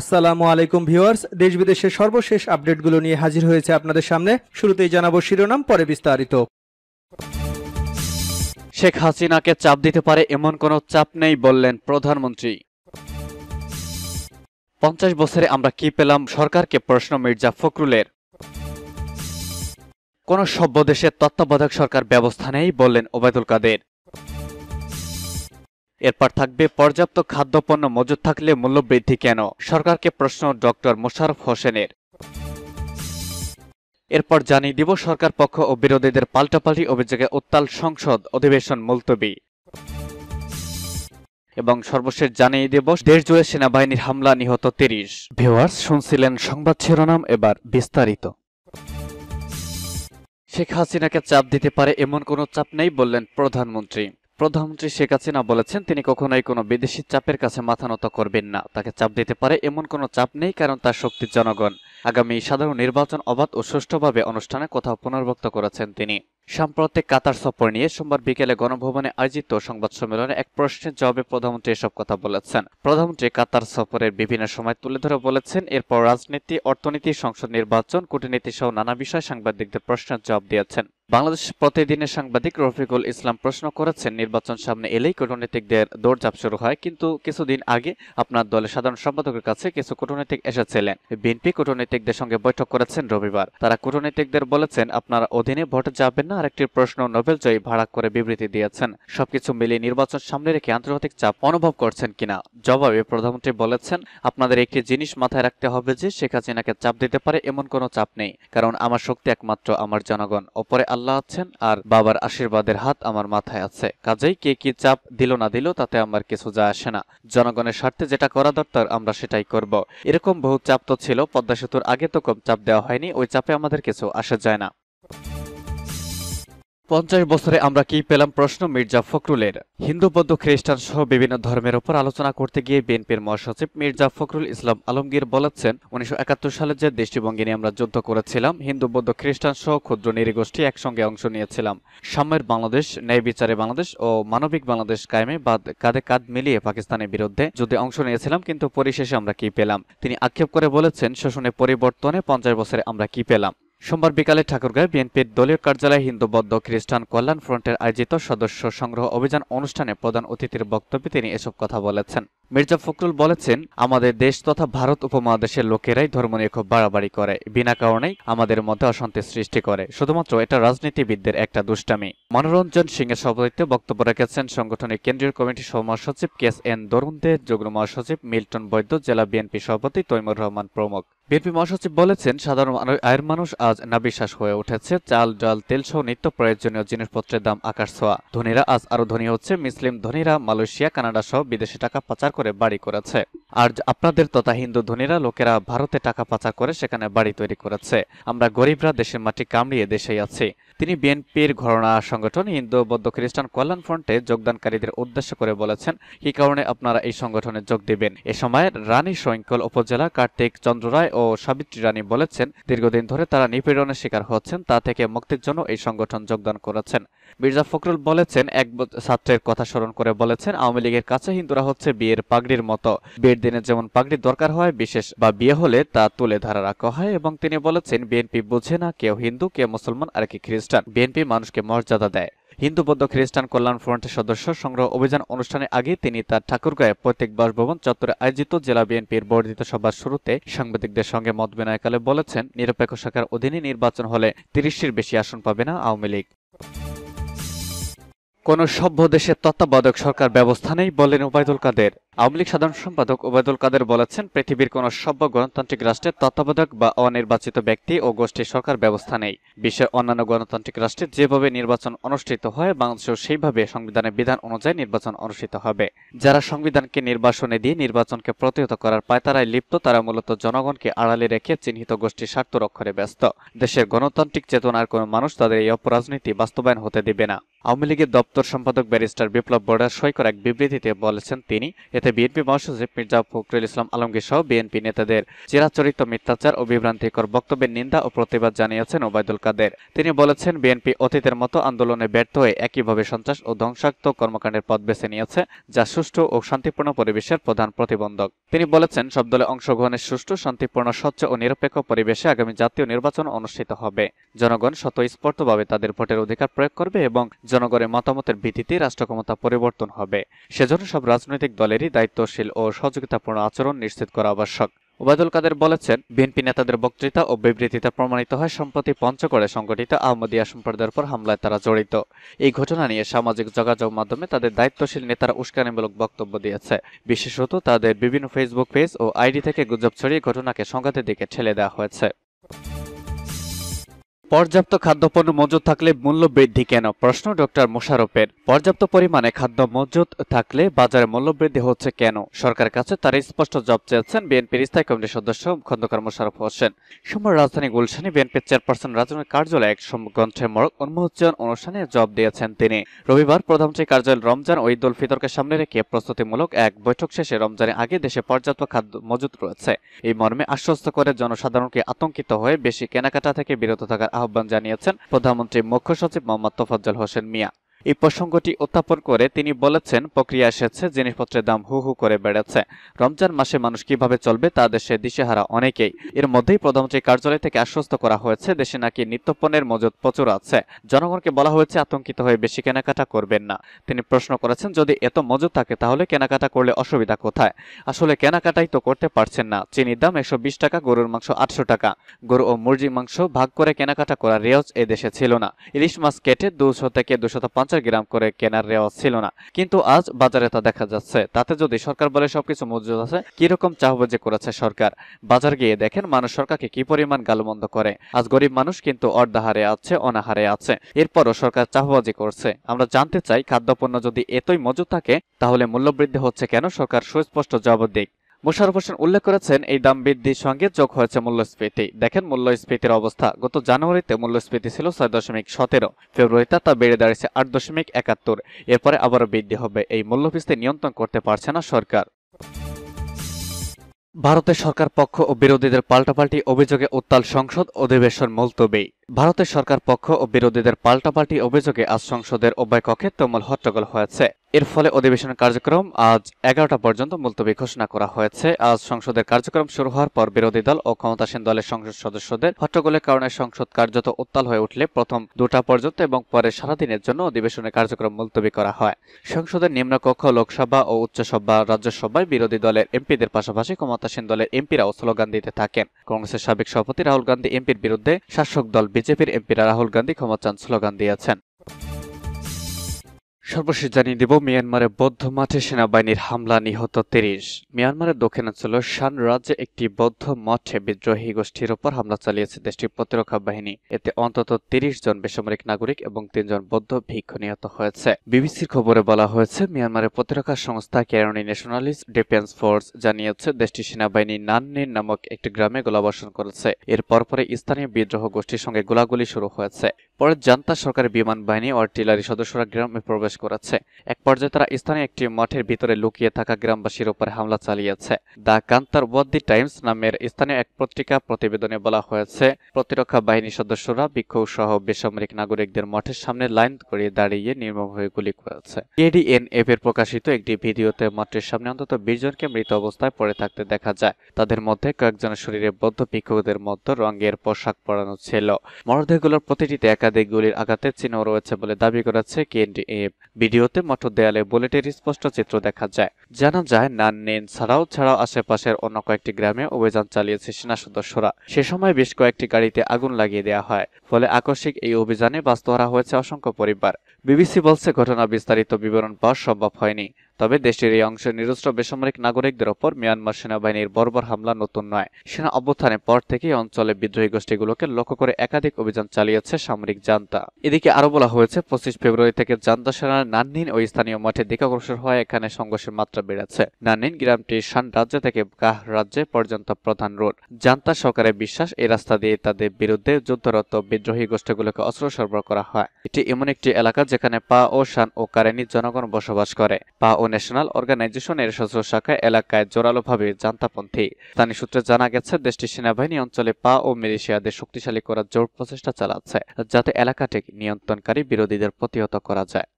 আসসালামু আলাইকুম ভিউয়ার্স দেশ বিদেশের সর্বশেষ আপডেটগুলো নিয়ে হাজির হয়েছে আপনাদের সামনে শুরুতেই জানাবো শিরোনাম পরে বিস্তারিত শেখ হাসিনাকে চাপ দিতে পারে এমন কোনো চাপ নেই বললেন প্রধানমন্ত্রী পঞ্চাশ বছরে আমরা কি পেলাম সরকারকে প্রশ্ন মির্জা ফখরুলের কোন সভ্য দেশের তত্ত্বাবধায়ক সরকার ব্যবস্থা নেই বললেন ওবায়দুল কাদের এরপর থাকবে পর্যাপ্ত খাদ্যপণ্য মজুদ থাকলে মূল্যবৃদ্ধি কেন সরকারকে প্রশ্ন ডক্টর মোশারফ হোসেনের এরপর জানিয়ে দিব সরকার পক্ষ ও বিরোধীদের পাল্টাপাল্টি অভিযোগে উত্তাল সংসদ অধিবেশন মুলতবি এবং সর্বশেষ জানিয়ে দেব দেশ জুড়ে সেনাবাহিনীর হামলা নিহত তিরিশ ভিওয়ার্স শুনছিলেন সংবাদ শিরোনাম এবার বিস্তারিত শেখ হাসিনাকে চাপ দিতে পারে এমন কোনো চাপ নেই বললেন প্রধানমন্ত্রী প্রধানমন্ত্রী শেখ হাসিনা বলেছেন তিনি কখনোই কোনো বিদেশি চাপের কাছে মাথা নত করবেন না তাকে চাপ দিতে পারে এমন কোনো চাপ নেই কারণ তার শক্তি জনগণ আগামী সাধারণ নির্বাচন অবাধ ও সুষ্ঠুভাবে অনুষ্ঠানে কথা পুনর্ব্যক্ত করেছেন তিনি সাম্প্রতিক কাতার সফর নিয়ে সোমবার বিকেলে গণভবনে আয়োজিত সংবাদ সম্মেলনে এক প্রশ্নের জবাবে প্রধানমন্ত্রী এসব কথা বলেছেন প্রধানমন্ত্রী কাতার সফরের বিভিন্ন সময় তুলে ধরে বলেছেন এরপর রাজনীতি অর্থনীতি সংসদ নির্বাচন কূটনীতি সহ নানা বিষয়ে সাংবাদিকদের প্রশ্নের জবাব দিয়েছেন বাংলাদেশ প্রতিদিনের সাংবাদিক রফিকুল ইসলাম প্রশ্ন করেছেন নির্বাচন সামনে এলেই কূটনীতিকদের দৌড়ঝাপ শুরু হয় কিন্তু কিছুদিন আগে আপনার দলের সাধারণ সম্পাদকের কাছে কিছু কূটনীতিক এসেছিলেন বিএনপি কূটনীতি কূটনীতিকদের সঙ্গে বৈঠক করেছেন রবিবার তারা কূটনীতিকদের বলেছেন আপনারা অধীনে ভোট যাবেন না আরেকটি প্রশ্ন নোবেল জয়ী ভাড়া করে বিবৃতি দিয়েছেন সবকিছু মিলিয়ে নির্বাচন সামনে রেখে আন্তর্জাতিক চাপ অনুভব করছেন কিনা জবাবে প্রধানমন্ত্রী বলেছেন আপনাদের একটি জিনিস মাথায় রাখতে হবে যে শেখ হাসিনাকে চাপ দিতে পারে এমন কোনো চাপ নেই কারণ আমার শক্তি একমাত্র আমার জনগণ ওপরে আল্লাহ আছেন আর বাবার আশীর্বাদের হাত আমার মাথায় আছে কাজেই কে কি চাপ দিল না দিল তাতে আমার কিছু যায় আসে না জনগণের স্বার্থে যেটা করা দরকার আমরা সেটাই করব এরকম বহু চাপ তো ছিল পদ্মা সেতু মৃত্যুর আগে তো কম চাপ দেওয়া হয়নি ওই চাপে আমাদের কিছু আসা যায় না পঞ্চাশ বছরে আমরা কি পেলাম প্রশ্ন মির্জা ফখরুলের হিন্দু বৌদ্ধ খ্রিস্টান সহ বিভিন্ন ধর্মের উপর আলোচনা করতে গিয়ে বিএনপির মহাসচিব মির্জা ফখরুল ইসলাম আলমগীর বলেছেন উনিশশো সালে যে দৃষ্টিভঙ্গি নিয়ে আমরা যুদ্ধ করেছিলাম হিন্দু বৌদ্ধ খ্রিস্টান সহ ক্ষুদ্র নিরীগোষ্ঠী একসঙ্গে অংশ নিয়েছিলাম সাম্যের বাংলাদেশ ন্যায় বিচারে বাংলাদেশ ও মানবিক বাংলাদেশ কায়েমে বাদ কাঁধে কাঁধ মিলিয়ে পাকিস্তানের বিরুদ্ধে যুদ্ধে অংশ নিয়েছিলাম কিন্তু পরিশেষে আমরা কি পেলাম তিনি আক্ষেপ করে বলেছেন শোষণের পরিবর্তনে পঞ্চাশ বছরে আমরা কি পেলাম সোমবার বিকালে ঠাকুরগাঁয়ে বিএনপির দলীয় কার্যালয়ে হিন্দু বৌদ্ধ খ্রিস্টান কল্যাণ ফ্রন্টের আয়োজিত সদস্য সংগ্রহ অভিযান অনুষ্ঠানে প্রধান অতিথির বক্তব্যে তিনি এসব কথা বলেছেন মির্জা ফখরুল বলেছেন আমাদের দেশ তথা ভারত উপমহাদেশের লোকেরাই ধর্ম নিয়ে খুব বাড়াবাড়ি করে বিনা কারণেই আমাদের মধ্যে অশান্তি সৃষ্টি করে শুধুমাত্র এটা রাজনীতিবিদদের একটা দুষ্টামি মনোরঞ্জন সিং এর সভাপতিত্বে বক্তব্য রেখেছেন সংগঠনের কেন্দ্রীয় কমিটির সহমহাসচিব কেস এন দরুন দে যুগ্ম মহাসচিব মিল্টন বৈদ্য জেলা বিএনপি সভাপতি তৈমুর রহমান প্রমুখ বিএনপি মহাসচিব বলেছেন সাধারণ আয়ের মানুষ আজ নাবিশ্বাস হয়ে উঠেছে চাল ডাল তেল সহ নিত্য প্রয়োজনীয় জিনিসপত্রের দাম আকাশ ছোঁয়া ধনীরা আজ আরো ধনী হচ্ছে মুসলিম ধনীরা মালয়েশিয়া কানাডা সহ বিদেশে টাকা পাচার করে বাড়ি করেছে আর আপনাদের তথা হিন্দু ধনীরা লোকেরা ভারতে টাকা পাচার করে সেখানে বাড়ি তৈরি করেছে আমরা গরিবরা দেশের মাটি কামড়িয়ে দেশেই আছি তিনি বিএনপির ঘটনা সংগঠন হিন্দু বৌদ্ধ খ্রিস্টান কল্যাণ ফ্রন্টে যোগদানকারীদের উদ্দেশ্য করে বলেছেন কি কারণে আপনারা এই সংগঠনে যোগ দেবেন এ সময় রানী সৈঙ্কল উপজেলা কার্তিক চন্দ্র রায় ও সাবিত্রী রানী বলেছেন দীর্ঘদিন ধরে তারা নিপীড়নের শিকার হচ্ছেন তা থেকে মুক্তির জন্য এই সংগঠন যোগদান করেছেন মির্জা ফখরুল বলেছেন এক ছাত্রের কথা স্মরণ করে বলেছেন আওয়ামী লীগের কাছে হিন্দুরা হচ্ছে বিয়ের পাগড়ির মতো বিয়ের দিনে যেমন পাগড়ি দরকার হয় বিশেষ বা বিয়ে হলে তা তুলে ধরা রাখা হয় এবং তিনি বলেছেন বিএনপি বুঝে না কেউ হিন্দু কেউ মুসলমান আর কি খ্রিস্টান বিএনপি মানুষকে মর্যাদা দেয় হিন্দু বৌদ্ধ খ্রিস্টান কল্যাণ ফ্রন্টের সদস্য সংগ্রহ অভিযান অনুষ্ঠানের আগে তিনি তার ঠাকুরগায়ে প্রত্যেক বাসভবন চত্বরে আয়োজিত জেলা বিএনপির বর্ধিত সভার শুরুতে সাংবাদিকদের সঙ্গে মত বিনয়কালে বলেছেন নিরপেক্ষ শাখার অধীনে নির্বাচন হলে তিরিশটির বেশি আসন পাবে না আওয়ামী লীগ কোন সভ্য দেশের তত্ত্বাবধায়ক সরকার ব্যবস্থা নেই বলেন ওবায়দুল কাদের আওয়ামী লীগ সাধারণ সম্পাদক ওবায়দুল কাদের বলেছেন পৃথিবীর কোন সভ্য গণতান্ত্রিক রাষ্ট্রের তত্ত্বাবধায়ক বা অনির্বাচিত ব্যক্তি ও গোষ্ঠীর সরকার ব্যবস্থা নেই বিশ্বের অন্যান্য গণতান্ত্রিক রাষ্ট্রে যেভাবে নির্বাচন অনুষ্ঠিত হয় বাংলাদেশেও সেইভাবে সংবিধানের বিধান অনুযায়ী নির্বাচন অনুষ্ঠিত হবে যারা সংবিধানকে নির্বাচনে দিয়ে নির্বাচনকে প্রতিহত করার পায়তারায় লিপ্ত তারা মূলত জনগণকে আড়ালে রেখে চিহ্নিত গোষ্ঠীর স্বার্থ রক্ষণে ব্যস্ত দেশের গণতান্ত্রিক চেতনার কোনো মানুষ তাদের এই অপরাজনীতি বাস্তবায়ন হতে দেবে না আওয়ামী লীগের দপ্তর সম্পাদক ব্যারিস্টার বিপ্লব বড়া সৈকর এক বিবৃতিতে বলেছেন তিনি এতে বিএনপি মহাসচিব মির্জা ফখরুল ইসলাম আলমগীর সহ বিএনপি নেতাদের চিরাচরিত মিথ্যাচার ও বিভ্রান্তিকর বক্তব্যের নিন্দা ও প্রতিবাদ জানিয়েছেন ওবায়দুল কাদের তিনি বলেছেন বিএনপি অতীতের মতো আন্দোলনে ব্যর্থ হয়ে একইভাবে সন্ত্রাস ও ধ্বংসাত্মক কর্মকাণ্ডের পথ বেছে নিয়েছে যা সুষ্ঠু ও শান্তিপূর্ণ পরিবেশের প্রধান প্রতিবন্ধক তিনি বলেছেন সব দলে অংশগ্রহণের সুষ্ঠু শান্তিপূর্ণ স্বচ্ছ ও নিরপেক্ষ পরিবেশে আগামী জাতীয় নির্বাচন অনুষ্ঠিত হবে জনগণ স্বতঃস্ফূর্তভাবে তাদের ভোটের অধিকার প্রয়োগ করবে এবং জনগণের মতামতের ভিত্তিতে রাষ্ট্রক্ষমতা পরিবর্তন হবে সেজন্য সব রাজনৈতিক দলেরই দায়িত্বশীল ও সহযোগিতাপূর্ণ আচরণ নিশ্চিত করা আবশ্যক ওবায়দুল কাদের বলেছেন বিএনপি নেতাদের বক্তৃতা ও বিবৃতিতে প্রমাণিত হয় সম্প্রতি পঞ্চগড়ে সংগঠিত আহমদিয়া সম্প্রদায়ের উপর হামলায় তারা জড়িত এই ঘটনা নিয়ে সামাজিক যোগাযোগ মাধ্যমে তাদের দায়িত্বশীল নেতারা উস্কানিমূলক বক্তব্য দিয়েছে বিশেষত তাদের বিভিন্ন ফেসবুক পেজ ও আইডি থেকে গুজব ছড়িয়ে ঘটনাকে সংঘাতের দিকে ঠেলে দেওয়া হয়েছে পর্যাপ্ত খাদ্যপণ্য মজুত থাকলে মূল্য বৃদ্ধি কেন প্রশ্ন ডক্টর মোশারফের পর্যাপ্ত পরিমাণে খাদ্য মজুত থাকলে বাজারে মূল্য বৃদ্ধি হচ্ছে কেন সরকার কাছে তার স্পষ্ট জব চেয়েছেন বিএনপির স্থায়ী কমিটির সদস্য খন্দকার মোশারফ হোসেন সোমবার রাজধানী গুলশানে বিএনপির চেয়ারপারসন রাজনের কার্যালয়ে এক গ্রন্থের মরক উন্মোচন অনুষ্ঠানে জব দিয়েছেন তিনি রবিবার প্রধানমন্ত্রী কার্যালয় রমজান ও ঈদুল ফিতরকে সামনে রেখে প্রস্তুতিমূলক এক বৈঠক শেষে রমজানের আগে দেশে পর্যাপ্ত খাদ্য মজুত রয়েছে এই মর্মে আশ্বস্ত করে জনসাধারণকে আতঙ্কিত হয়ে বেশি কেনাকাটা থেকে বিরত থাকার আহ্বান জানিয়েছেন প্রধানমন্ত্রী মুখ্য সচিব মোহাম্মদ তোফাজ্জল হোসেন মিয়া এই প্রসঙ্গটি উত্থাপন করে তিনি বলেছেন প্রক্রিয়া এসেছে জিনিসপত্রের দাম হু হু করে বেড়েছে রমজান মাসে মানুষ কিভাবে চলবে তা দেশে দিশেহারা অনেকেই এর মধ্যেই প্রধানমন্ত্রী কার্যালয় থেকে আশ্বস্ত করা হয়েছে দেশে নাকি নিত্যপণ্যের মজুদ প্রচুর আছে জনগণকে বলা হয়েছে আতঙ্কিত হয়ে বেশি কেনাকাটা করবেন না তিনি প্রশ্ন করেছেন যদি এত মজুদ থাকে তাহলে কেনাকাটা করলে অসুবিধা কোথায় আসলে কেনাকাটাই তো করতে পারছেন না চিনির দাম একশো টাকা গরুর মাংস আটশো টাকা গরু ও মুরগির মাংস ভাগ করে কেনাকাটা করার রেওয়াজ এদেশে ছিল না ইলিশ মাছ কেটে দুশো থেকে দুশত পঞ্চাশ গ্রাম করে কেনার রেওয়াজ ছিল না কিন্তু আজ বাজারে তা দেখা যাচ্ছে তাতে যদি সরকার বলে সবকিছু মজুদ আছে কিরকম চাহবাজি করেছে সরকার বাজার গিয়ে দেখেন মানুষ সরকারকে কি পরিমাণ গালমন্দ করে আজ গরিব মানুষ কিন্তু অর্ধাহারে আছে অনাহারে আছে এরপরও সরকার চাহবাজি করছে আমরা জানতে চাই খাদ্যপণ্য যদি এতই মজুদ থাকে তাহলে মূল্যবৃদ্ধি হচ্ছে কেন সরকার সুস্পষ্ট জবাব দিক মোশারফ হোসেন উল্লেখ করেছেন এই দাম বৃদ্ধির সঙ্গে যোগ হয়েছে মূল্যস্ফীতি দেখেন মূল্যস্ফীতির অবস্থা গত জানুয়ারিতে মূল্যস্ফীতি ছিল ছয় দশমিক সতেরো ফেব্রুয়ারিতে তা বেড়ে দাঁড়িয়েছে আট দশমিক একাত্তর এরপরে আবারও বৃদ্ধি হবে এই মূল্যবৃদ্ধি নিয়ন্ত্রণ করতে পারছে না সরকার ভারতের সরকার পক্ষ ও বিরোধীদের পাল্টাপাল্টি অভিযোগে উত্তাল সংসদ অধিবেশন মুলতবি ভারতের সরকার পক্ষ ও বিরোধীদের পাল্টাপাল্টি অভিযোগে আজ সংসদের উভয় কক্ষে তুমুল হট্টগোল হয়েছে এর ফলে অধিবেশনের কার্যক্রম আজ এগারোটা পর্যন্ত মুলতবি ঘোষণা করা হয়েছে আজ সংসদের কার্যক্রম শুরু হওয়ার পর বিরোধী দল ও ক্ষমতাসীন দলের সংসদ সদস্যদের হট্টগোলের কারণে সংসদ কার্যত উত্তাল হয়ে উঠলে প্রথম দুটা পর্যন্ত এবং পরে সারাদিনের জন্য অধিবেশনের কার্যক্রম মুলতবি করা হয় সংসদের নিম্নকক্ষ লোকসভা ও উচ্চসভা রাজ্যসভায় বিরোধী দলের এমপিদের পাশাপাশি ক্ষমতা প্রত্যাশীন দলের এমপিরাও স্লোগান দিতে থাকেন কংগ্রেসের সাবেক সভাপতি রাহুল গান্ধী এমপির বিরুদ্ধে শাসক দল বিজেপির এমপিরা রাহুল গান্ধী ক্ষমা স্লোগান দিয়েছেন সর্বশেষ জানিয়ে দেব মিয়ানমারের বৌদ্ধ মাঠে সেনাবাহিনীর হামলা নিহত তিরিশ মিয়ানমারের দক্ষিণাঞ্চল শান রাজ্যে একটি বৌদ্ধ মঠে বিদ্রোহী গোষ্ঠীর ওপর হামলা চালিয়েছে দেশটির প্রতিরক্ষা বাহিনী এতে অন্তত তিরিশ জন বেসামরিক নাগরিক এবং তিনজন বৌদ্ধ ভিক্ষু নিহত হয়েছে বিবিসির খবরে বলা হয়েছে মিয়ানমারের প্রতিরক্ষা সংস্থা ক্যারনি ন্যাশনালিস্ট ডিফেন্স ফোর্স জানিয়েছে দেশটির সেনাবাহিনী নান্নিন নামক একটি গ্রামে গোলাবর্ষণ করেছে এর পরপরে স্থানীয় বিদ্রোহ গোষ্ঠীর সঙ্গে গোলাগুলি শুরু হয়েছে পরে জান্তা সরকারের বিমান বাহিনী ও আর্টিলারি সদস্যরা গ্রামে প্রবেশ করেছে এক পর্যায়ে তারা স্থানীয় একটি মঠের ভিতরে লুকিয়ে থাকা গ্রামবাসীর উপর হামলা চালিয়েছে দ্য কান্তারবদ দি টাইমস নামের স্থানীয় এক পত্রিকা প্রতিবেদনে বলা হয়েছে প্রতিরক্ষা বাহিনী সদস্যরা বিক্ষোভ সহ বেসামরিক নাগরিকদের মঠের সামনে লাইন করে দাঁড়িয়ে নির্মমভাবে গুলি করেছে এডিএনএফ এর প্রকাশিত একটি ভিডিওতে মঠের সামনে অন্তত বিশ জনকে মৃত অবস্থায় পড়ে থাকতে দেখা যায় তাদের মধ্যে কয়েকজনের শরীরে বদ্ধ ভিক্ষুকদের মধ্যে রঙের পোশাক পরানো ছিল মরদেহগুলোর প্রতিটিতে একাধিক গুলির আঘাতের চিহ্ন রয়েছে বলে দাবি করেছে কেএনডিএফ ভিডিওতে মাত্র দেয়ালে বুলেটের স্পষ্ট চিত্র দেখা যায় জানা যায় নাননেন ছাড়াও ছাড়াও আশেপাশের অন্য কয়েকটি গ্রামে অভিযান চালিয়েছে সেনা সদস্যরা সে সময় বেশ কয়েকটি গাড়িতে আগুন লাগিয়ে দেওয়া হয় ফলে আকস্মিক এই অভিযানে বাস্তহারা হয়েছে অসংখ্য পরিবার বিবিসি বলছে ঘটনা বিস্তারিত বিবরণ পাওয়া সম্ভব হয়নি তবে দেশের এই অংশের নিরস্ত্র বেসামরিক নাগরিকদের ওপর মিয়ানমার সেনাবাহিনীর বর্বর হামলা নতুন নয় সেনা অভ্যুত্থানের পর থেকেই অঞ্চলে বিদ্রোহী গোষ্ঠীগুলোকে লক্ষ্য করে একাধিক অভিযান চালিয়েছে সামরিক জান্তা এদিকে আরো বলা হয়েছে পঁচিশ ফেব্রুয়ারি থেকে জান্তা সেনার নান্নিন ওই স্থানীয় মাঠে দিকাগ্রসর হওয়ায় এখানে সংঘর্ষের মাত্রা বেড়েছে নান্নিন গ্রামটি শান রাজ্য থেকে গাহ রাজ্যে পর্যন্ত প্রধান রোড জান্তা সরকারের বিশ্বাস এই রাস্তা দিয়ে তাদের বিরুদ্ধে যুদ্ধরত বিদ্রোহী গোষ্ঠীগুলোকে অস্ত্র সরবরাহ করা হয় এটি এমন একটি এলাকা যেখানে পা ও শান ও কারেনি জনগণ বসবাস করে পা ও ন্যাশনাল অর্গানাইজেশনের সদস্য শাখা এলাকায় জোরালোভাবে জান্তাপন্থী স্থানীয় সূত্রে জানা গেছে দেশটির সেনাবাহিনী অঞ্চলে পা ও মিলিশিয়াদের শক্তিশালী করার জোর প্রচেষ্টা চালাচ্ছে যাতে এলাকাটি নিয়ন্ত্রণকারী বিরোধীদের প্রতিহত করা যায়